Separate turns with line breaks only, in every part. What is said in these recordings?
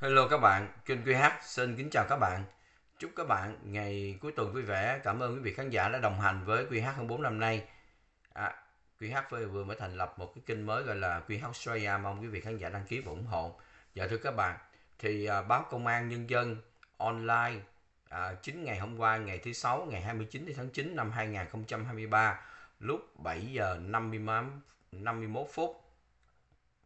Hello các bạn, kênh QH xin kính chào các bạn. Chúc các bạn ngày cuối tuần vui vẻ. Cảm ơn quý vị khán giả đã đồng hành với QH 04 năm nay. À, QH vừa mới thành lập một cái kênh mới gọi là QH Australia. Mong quý vị khán giả đăng ký và ủng hộ. Dạ thưa các bạn, thì à, báo Công an Nhân dân online à, 9 ngày hôm qua, ngày thứ sáu, ngày 29 tháng 9 năm 2023, lúc 7 giờ 50 51 phút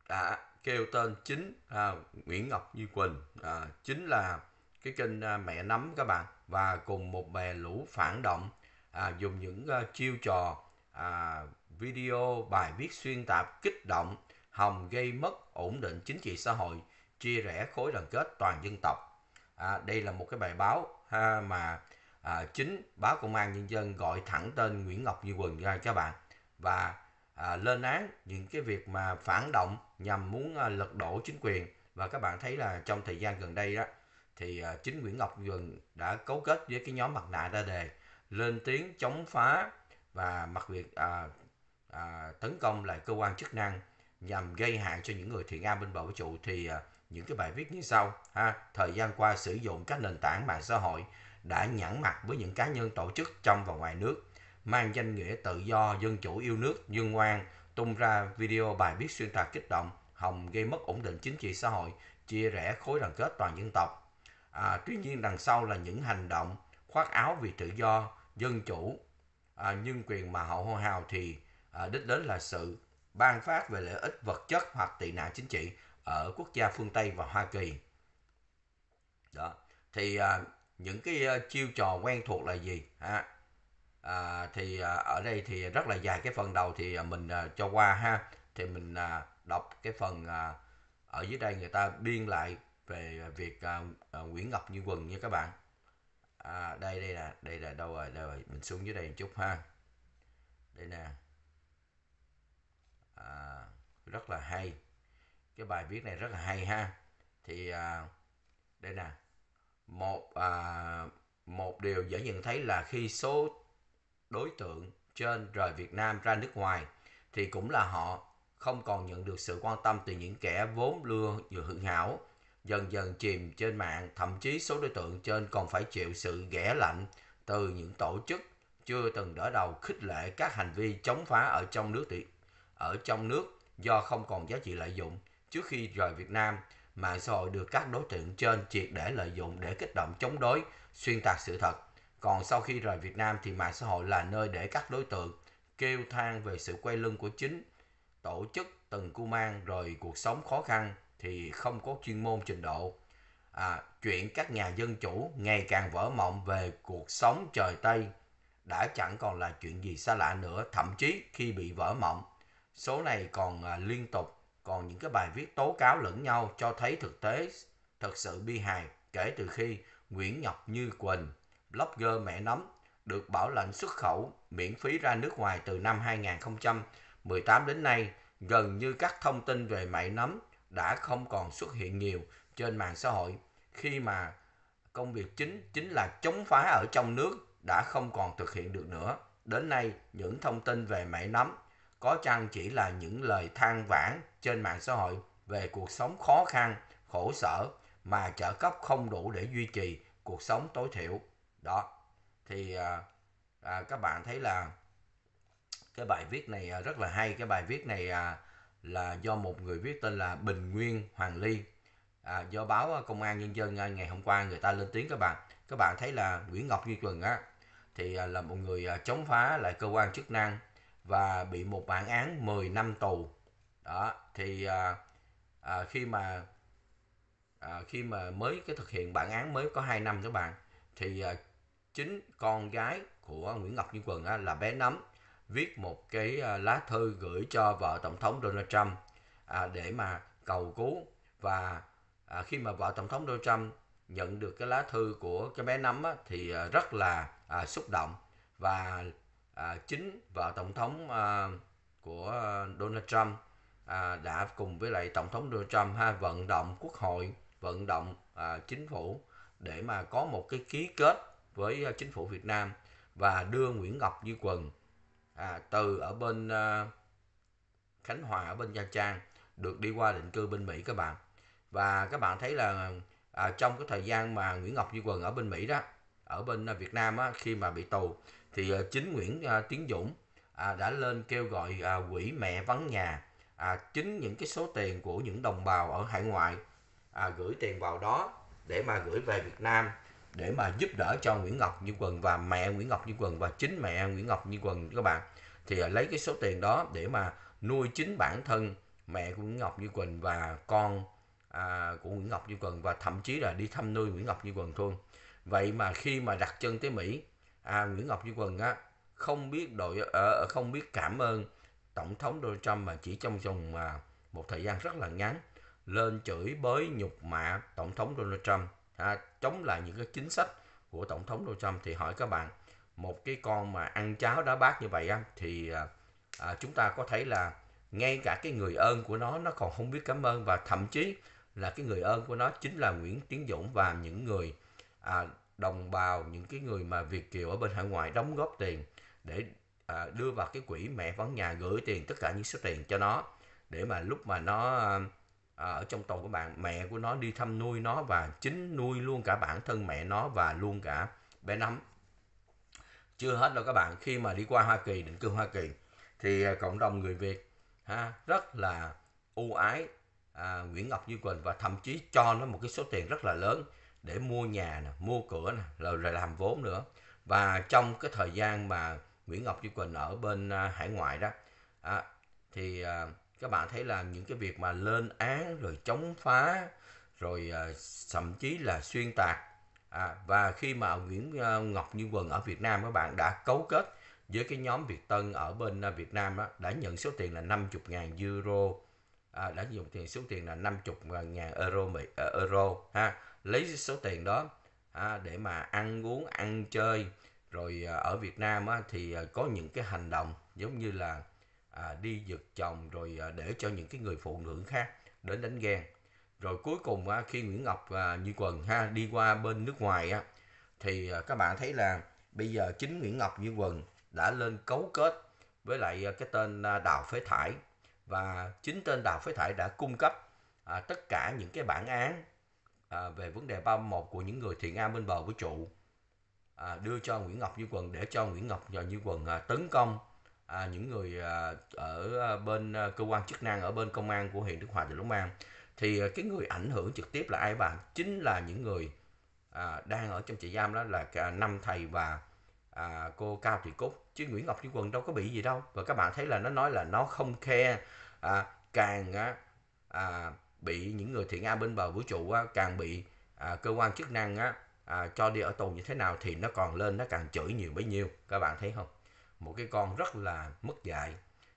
đã kêu tên chính à, Nguyễn Ngọc Như Quỳnh à, chính là cái kênh à, mẹ nắm các bạn và cùng một bè lũ phản động à, dùng những à, chiêu trò à, video bài viết xuyên tạp kích động hòng gây mất ổn định chính trị xã hội chia rẽ khối đoàn kết toàn dân tộc à, đây là một cái bài báo ha, mà à, chính báo công an nhân dân gọi thẳng tên Nguyễn Ngọc Như Quỳnh ra các bạn và à, lên án những cái việc mà phản động nhằm muốn à, lật đổ chính quyền và các bạn thấy là trong thời gian gần đây đó thì à, chính Nguyễn Ngọc Gần đã cấu kết với cái nhóm mặt nạ ra đề lên tiếng chống phá và mặc việc à, à, tấn công lại cơ quan chức năng nhằm gây hại cho những người thiện am bên bảo vũ trụ thì à, những cái bài viết như sau ha thời gian qua sử dụng các nền tảng mạng xã hội đã nhãn mặt với những cá nhân tổ chức trong và ngoài nước mang danh nghĩa tự do, dân chủ yêu nước, dân ngoan, tung ra video bài viết xuyên tạc kích động, hòng gây mất ổn định chính trị xã hội, chia rẽ khối đoàn kết toàn dân tộc. À, tuy nhiên đằng sau là những hành động khoác áo vì tự do, dân chủ, à, nhân quyền mà họ hô hào thì à, đích đến là sự ban phát về lợi ích vật chất hoặc tị nạn chính trị ở quốc gia phương Tây và Hoa Kỳ. Đó. Thì à, những cái uh, chiêu trò quen thuộc là gì? À, à, thì à, ở đây thì rất là dài cái phần đầu thì à, mình à, cho qua ha thì mình à, đọc cái phần à, ở dưới đây người ta biên lại về việc à, à, Nguyễn Ngọc Như Quần nha các bạn à, đây đây là đây là đâu rồi đâu rồi mình xuống dưới đây một chút ha đây nè à, rất là hay cái bài viết này rất là hay ha thì à, đây nè một à, một điều dễ nhận thấy là khi số đối tượng trên rời Việt Nam ra nước ngoài thì cũng là họ không còn nhận được sự quan tâm từ những kẻ vốn lưa vừa hữu hảo, dần dần chìm trên mạng, thậm chí số đối tượng trên còn phải chịu sự ghẻ lạnh từ những tổ chức chưa từng đỡ đầu khích lệ các hành vi chống phá ở trong nước thì, ở trong nước do không còn giá trị lợi dụng trước khi rời Việt Nam mạng xã hội được các đối tượng trên triệt để lợi dụng để kích động chống đối xuyên tạc sự thật còn sau khi rời Việt Nam thì mạng xã hội là nơi để các đối tượng kêu than về sự quay lưng của chính tổ chức từng cu mang rồi cuộc sống khó khăn thì không có chuyên môn trình độ. À, chuyện các nhà dân chủ ngày càng vỡ mộng về cuộc sống trời Tây đã chẳng còn là chuyện gì xa lạ nữa, thậm chí khi bị vỡ mộng. Số này còn à, liên tục, còn những cái bài viết tố cáo lẫn nhau cho thấy thực tế thật sự bi hài kể từ khi Nguyễn Ngọc Như Quỳnh blogger mẹ nấm được bảo lãnh xuất khẩu miễn phí ra nước ngoài từ năm 2018 đến nay, gần như các thông tin về mẹ nấm đã không còn xuất hiện nhiều trên mạng xã hội khi mà công việc chính chính là chống phá ở trong nước đã không còn thực hiện được nữa. Đến nay, những thông tin về mẹ nấm có chăng chỉ là những lời than vãn trên mạng xã hội về cuộc sống khó khăn, khổ sở mà trợ cấp không đủ để duy trì cuộc sống tối thiểu đó thì à, à, các bạn thấy là cái bài viết này à, rất là hay cái bài viết này à, là do một người viết tên là Bình Nguyên Hoàng Ly à, do báo à, Công an Nhân dân à, ngày hôm qua người ta lên tiếng các bạn các bạn thấy là Nguyễn Ngọc Như Tuần á thì là một người chống phá lại cơ quan chức năng và bị một bản án 10 năm tù đó thì à, à, khi mà à, khi mà mới cái thực hiện bản án mới có 2 năm các bạn thì à, chính con gái của Nguyễn Ngọc Như quỳnh á, là bé Nấm viết một cái à, lá thư gửi cho vợ Tổng thống Donald Trump à, để mà cầu cứu và à, khi mà vợ Tổng thống Donald Trump nhận được cái lá thư của cái bé Nấm á, thì à, rất là à, xúc động và à, chính vợ Tổng thống à, của Donald Trump à, đã cùng với lại Tổng thống Donald Trump ha, vận động quốc hội vận động à, chính phủ để mà có một cái ký kết với ờ, chính phủ Việt Nam và đưa Nguyễn Ngọc Duy Quần à, từ ở bên à, Khánh Hòa ở bên Nha Trang được đi qua định cư bên Mỹ các bạn và các bạn thấy là à, trong cái thời gian mà Nguyễn Ngọc Duy Quần ở bên Mỹ đó ở bên ờ, Việt Nam á, khi mà bị tù thì à, chính Nguyễn à, Tiến Dũng à, đã lên kêu gọi à, quỹ mẹ vắng nhà à, chính những cái số tiền của những đồng bào ở hải ngoại à, gửi tiền vào đó để mà gửi về Việt Nam để mà giúp đỡ cho Nguyễn Ngọc Như Quần và mẹ Nguyễn Ngọc Như Quần và chính mẹ Nguyễn Ngọc Như Quần các bạn thì à, lấy cái số tiền đó để mà nuôi chính bản thân mẹ của Nguyễn Ngọc Như Quỳnh và con à, của Nguyễn Ngọc Như Quỳnh và thậm chí là đi thăm nuôi Nguyễn Ngọc Như Quỳnh thôi. Vậy mà khi mà đặt chân tới Mỹ, à, Nguyễn Ngọc Như Quỳnh á không biết đội à, không biết cảm ơn tổng thống Donald Trump mà chỉ trong vòng mà một thời gian rất là ngắn lên chửi bới nhục mạ tổng thống Donald Trump à, chống lại những cái chính sách của tổng thống Donald Trump thì hỏi các bạn một cái con mà ăn cháo đá bát như vậy á thì à, à, chúng ta có thấy là ngay cả cái người ơn của nó nó còn không biết cảm ơn và thậm chí là cái người ơn của nó chính là Nguyễn Tiến Dũng và những người à, đồng bào những cái người mà Việt kiều ở bên hải ngoại đóng góp tiền để à, đưa vào cái quỹ mẹ vắng nhà gửi tiền tất cả những số tiền cho nó để mà lúc mà nó à, Ờ, ở trong tàu của bạn mẹ của nó đi thăm nuôi nó và chính nuôi luôn cả bản thân mẹ nó và luôn cả bé nấm chưa hết đâu các bạn khi mà đi qua Hoa Kỳ định cư Hoa Kỳ thì à, cộng đồng người Việt ha, rất là ưu ái à, Nguyễn Ngọc Như Quỳnh và thậm chí cho nó một cái số tiền rất là lớn để mua nhà nè, mua cửa nè, rồi, rồi làm vốn nữa và trong cái thời gian mà Nguyễn Ngọc Duy Quỳnh ở bên à, hải ngoại đó à, thì à, các bạn thấy là những cái việc mà lên án rồi chống phá rồi à, thậm chí là xuyên tạc à, và khi mà Nguyễn à, Ngọc Như Quần ở Việt Nam các bạn đã cấu kết với cái nhóm Việt Tân ở bên à, Việt Nam đó, đã nhận số tiền là 50.000 euro à, đã dùng tiền số tiền là 50.000 euro Mỹ, uh, euro ha lấy số tiền đó à, để mà ăn uống ăn chơi rồi ở Việt Nam á, thì có những cái hành động giống như là à, đi giật chồng rồi à, để cho những cái người phụ nữ khác đến đánh ghen rồi cuối cùng à, khi Nguyễn Ngọc à, Như Quần ha đi qua bên nước ngoài á thì à, các bạn thấy là bây giờ chính Nguyễn Ngọc Như Quần đã lên cấu kết với lại à, cái tên à, Đào Phế Thải và chính tên Đào Phế Thải đã cung cấp à, tất cả những cái bản án à, về vấn đề ba một của những người thiện am bên bờ vũ trụ à, đưa cho Nguyễn Ngọc Như Quần để cho Nguyễn Ngọc và Như Quần à, tấn công à, những người à, ở à, bên à, cơ quan chức năng ở bên công an của huyện Đức Hòa tỉnh Long An thì à, cái người ảnh hưởng trực tiếp là ai bạn chính là những người à, đang ở trong trại giam đó là cả năm thầy và à, cô Cao Thị Cúc chứ Nguyễn Ngọc Duy quân đâu có bị gì đâu và các bạn thấy là nó nói là nó không khe à, càng à, à, bị những người thiện a bên bờ vũ trụ á, càng bị à, cơ quan chức năng á, à, cho đi ở tù như thế nào thì nó còn lên nó càng chửi nhiều bấy nhiêu các bạn thấy không một cái con rất là mất dạy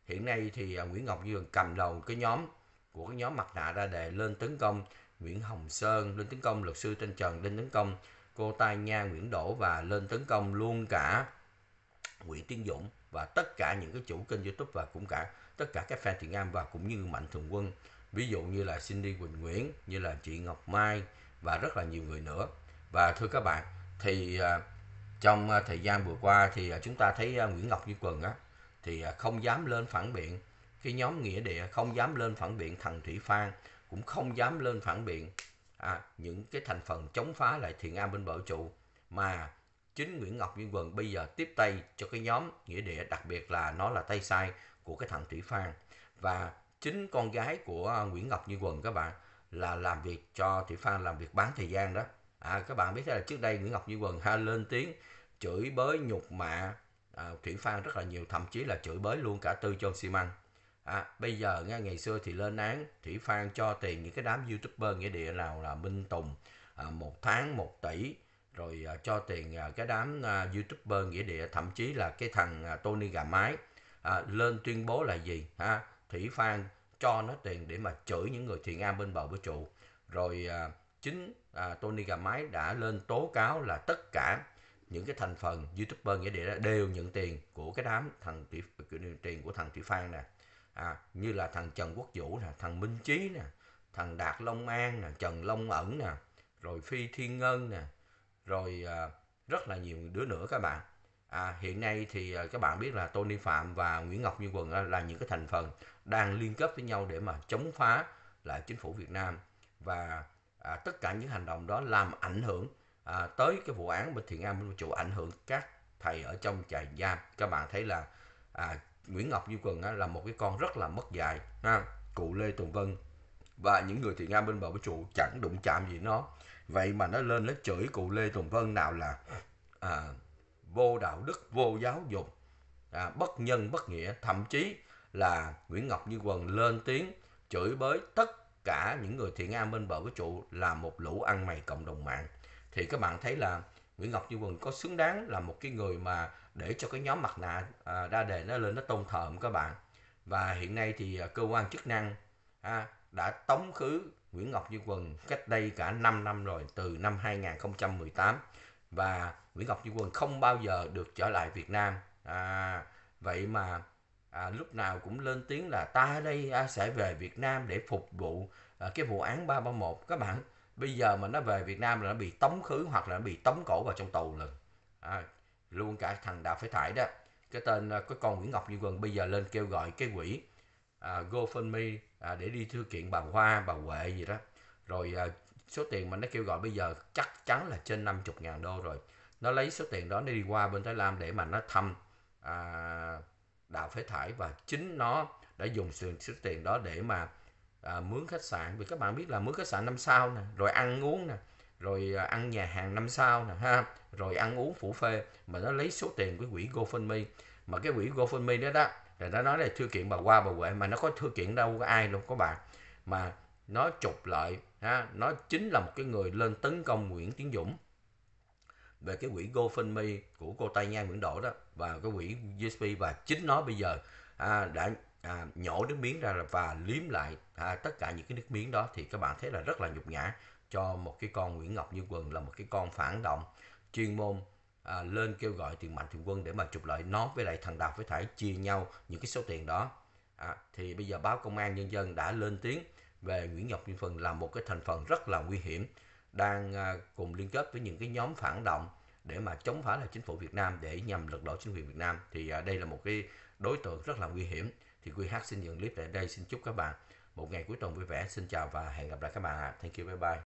hiện nay thì à, Nguyễn Ngọc Dường cầm đầu cái nhóm của cái nhóm mặt nạ ra đề lên tấn công Nguyễn Hồng Sơn lên tấn công luật sư Tên Trần lên tấn công cô Tai Nha Nguyễn Đỗ và lên tấn công luôn cả Nguyễn Tiến Dũng và tất cả những cái chủ kênh YouTube và cũng cả tất cả các fan Thiện nam và cũng như Mạnh Thường Quân ví dụ như là Cindy Quỳnh Nguyễn như là chị Ngọc Mai và rất là nhiều người nữa và thưa các bạn thì à, trong ờ, thời gian vừa qua thì ờ, chúng ta thấy ờ, Nguyễn Ngọc Duy Quần á thì không dám lên phản biện cái nhóm nghĩa địa không dám lên phản biện thằng Thủy Phan cũng không dám lên phản biện à, những cái thành phần chống phá lại thiền an bên bờ trụ mà chính Nguyễn Ngọc Duy Quần bây giờ tiếp tay cho cái nhóm nghĩa địa đặc biệt là nó là tay sai của cái thằng Thủy Phan và chính con gái của Nguyễn Ngọc Duy Quần các bạn là làm việc cho Thủy Phan làm việc bán thời gian đó à, các bạn biết thế là trước đây Nguyễn Ngọc Duy Quần ha lên tiếng chửi bới nhục mạ à, Thủy Phan rất là nhiều thậm chí là chửi bới luôn cả Tư John xi măng à, bây giờ nghe ngày xưa thì lên án Thủy Phan cho tiền những cái đám youtuber nghĩa địa nào là Minh Tùng à, một tháng một tỷ rồi à, cho tiền à, cái đám à, youtuber nghĩa địa thậm chí là cái thằng à, Tony gà mái à, lên tuyên bố là gì ha Thủy Phan cho nó tiền để mà chửi những người thiện am bên bờ vũ trụ rồi à, chính à, Tony Gà Máy đã lên tố cáo là tất cả những cái thành phần youtuber nghĩa địa đều nhận tiền của cái đám thằng tỷ tiền của thằng tỷ Phan nè à, như là thằng Trần Quốc Vũ nè thằng Minh trí nè thằng Đạt Long An nè Trần Long Ẩn nè rồi Phi Thiên Ngân nè rồi à, rất là nhiều đứa nữa các bạn à, hiện nay thì à, các bạn biết là Tony Phạm và Nguyễn Ngọc Như Quần à, là những cái thành phần đang liên kết với nhau để mà chống phá lại chính phủ Việt Nam và à, tất cả những hành động đó làm ảnh hưởng à, tới cái vụ án bên Thiện An Minh Chủ ảnh hưởng các thầy ở trong trại giam các bạn thấy là à, Nguyễn Ngọc Như Quần á, là một cái con rất là mất dạy ha cụ Lê Tùng Vân và những người Thiện An bên bờ vũ chẳng đụng chạm gì nó vậy mà nó lên nó chửi cụ Lê Tùng Vân nào là à, vô đạo đức vô giáo dục à, bất nhân bất nghĩa thậm chí là Nguyễn Ngọc Như Quần lên tiếng chửi bới tất cả những người thiện am bên bờ vũ trụ là một lũ ăn mày cộng đồng mạng thì các bạn thấy là Nguyễn Ngọc Như Quỳnh có xứng đáng là một cái người mà để cho cái nhóm mặt nạ ra à, đề nó lên nó tôn thờ không các bạn và hiện nay thì à, cơ quan chức năng à, đã tống khứ Nguyễn Ngọc Như Quỳnh cách đây cả 5 năm rồi từ năm 2018 và Nguyễn Ngọc Như Quỳnh không bao giờ được trở lại Việt Nam à, vậy mà à, lúc nào cũng lên tiếng là ta đây à, sẽ về Việt Nam để phục vụ à, cái vụ án 331 các bạn bây giờ mà nó về Việt Nam là nó bị tống khứ hoặc là nó bị tống cổ vào trong tù lần à, luôn cả thằng Đào Phải Thải đó cái tên à, cái con Nguyễn Ngọc Như Quân bây giờ lên kêu gọi cái quỹ à, GoFundMe à, để đi thư kiện bà Hoa bà Huệ gì đó rồi à, số tiền mà nó kêu gọi bây giờ chắc chắn là trên 50 ngàn đô rồi nó lấy số tiền đó để đi qua bên Thái Lan để mà nó thăm à, đào phế thải và chính nó đã dùng sự số tiền đó để mà à, mướn khách sạn vì các bạn biết là mướn khách sạn năm sao nè rồi ăn uống nè rồi à, ăn nhà hàng năm sao nè ha rồi ăn uống phủ phê mà nó lấy số tiền của quỹ GoFundMe mà cái quỹ GoFundMe đó đó là nó nói là thư kiện bà qua bà huệ mà nó có thư kiện đâu có ai đâu các bạn mà nó trục lợi ha nó chính là một cái người lên tấn công Nguyễn Tiến Dũng về cái quỹ GoFundMe của cô tay ngang Nguyễn Đỗ đó và cái quỹ USP và chính nó bây giờ à, đã à, nhổ nước miếng ra và liếm lại à, tất cả những cái nước miếng đó thì các bạn thấy là rất là nhục nhã cho một cái con Nguyễn Ngọc Như Quân là một cái con phản động chuyên môn à, lên kêu gọi tiền mạnh tiền quân để mà trục lợi nó với lại thằng Đạt với Thải chia nhau những cái số tiền đó à, thì bây giờ báo công an nhân dân đã lên tiếng về Nguyễn Ngọc Như Quân là một cái thành phần rất là nguy hiểm đang ờ, cùng liên kết với những cái nhóm phản động để mà chống phá lại chính phủ Việt Nam để nhằm lật đổ chính quyền Việt Nam thì ờ, đây là một cái đối tượng rất là nguy hiểm thì QH xin dừng clip tại đây xin chúc các bạn một ngày cuối tuần vui vẻ xin chào và hẹn gặp lại các bạn ạ thank you bye bye